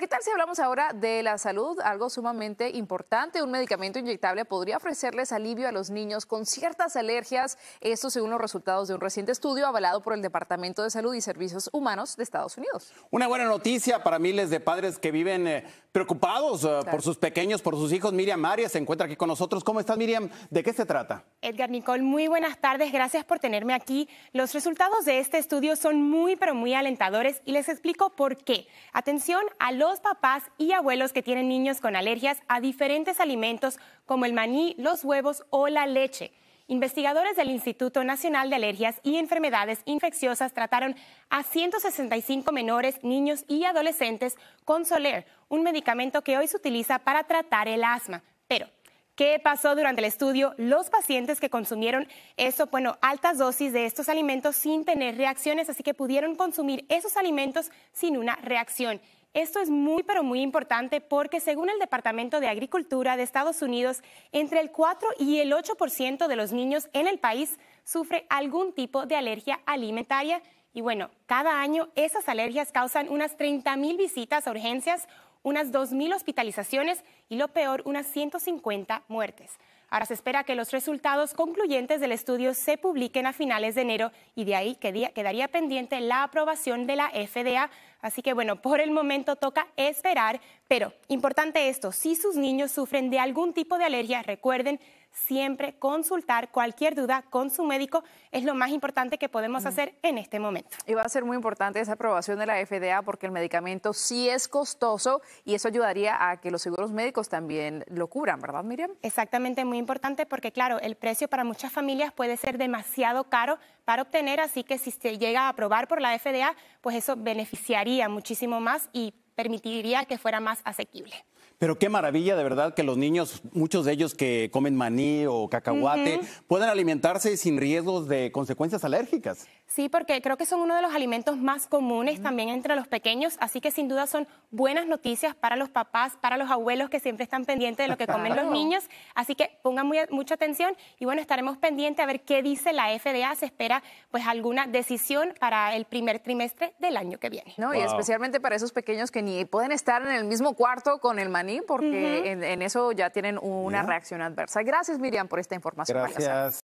¿qué tal si hablamos ahora de la salud? Algo sumamente importante. Un medicamento inyectable podría ofrecerles alivio a los niños con ciertas alergias. Esto según los resultados de un reciente estudio avalado por el Departamento de Salud y Servicios Humanos de Estados Unidos. Una buena noticia para miles de padres que viven eh, preocupados eh, por sus pequeños, por sus hijos. Miriam María se encuentra aquí con nosotros. ¿Cómo estás, Miriam? ¿De qué se trata? Edgar Nicole, muy buenas tardes. Gracias por tenerme aquí. Los resultados de este estudio son muy, pero muy alentadores y les explico por qué. Atención a los papás y abuelos que tienen niños con alergias a diferentes alimentos como el maní, los huevos o la leche. Investigadores del Instituto Nacional de Alergias y Enfermedades Infecciosas trataron a 165 menores, niños y adolescentes con Soler, un medicamento que hoy se utiliza para tratar el asma. Pero, ¿qué pasó durante el estudio? Los pacientes que consumieron eso, bueno, altas dosis de estos alimentos sin tener reacciones, así que pudieron consumir esos alimentos sin una reacción. Esto es muy, pero muy importante porque según el Departamento de Agricultura de Estados Unidos, entre el 4 y el 8% de los niños en el país sufre algún tipo de alergia alimentaria. Y bueno, cada año esas alergias causan unas 30.000 visitas a urgencias, unas 2.000 hospitalizaciones y lo peor, unas 150 muertes. Ahora se espera que los resultados concluyentes del estudio se publiquen a finales de enero y de ahí quedaría pendiente la aprobación de la FDA. Así que bueno, por el momento toca esperar, pero importante esto, si sus niños sufren de algún tipo de alergia, recuerden siempre consultar cualquier duda con su médico es lo más importante que podemos hacer en este momento. Y va a ser muy importante esa aprobación de la FDA porque el medicamento sí es costoso y eso ayudaría a que los seguros médicos también lo cubran, ¿verdad, Miriam? Exactamente, muy importante importante porque, claro, el precio para muchas familias puede ser demasiado caro para obtener, así que si se llega a aprobar por la FDA, pues eso beneficiaría muchísimo más y permitiría que fuera más asequible. Pero qué maravilla de verdad que los niños, muchos de ellos que comen maní o cacahuate, puedan alimentarse sin riesgos de consecuencias alérgicas. Sí, porque creo que son uno de los alimentos más comunes también entre los pequeños, así que sin duda son buenas noticias para los papás, para los abuelos que siempre están pendientes de lo que comen los niños, así que pongan mucha atención y bueno, estaremos pendientes a ver qué dice la FDA, se espera pues alguna decisión para el primer trimestre del año que viene. No, y especialmente para esos pequeños que ni pueden estar en el mismo cuarto con el maní porque en, eso ya tienen una reacción adversa. Gracias Miriam por esta información. Gracias.